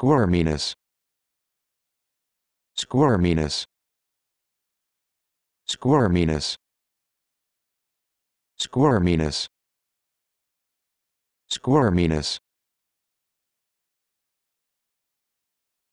Squirminess. Squirminess. Squirminess. Squirminess. Squirminess.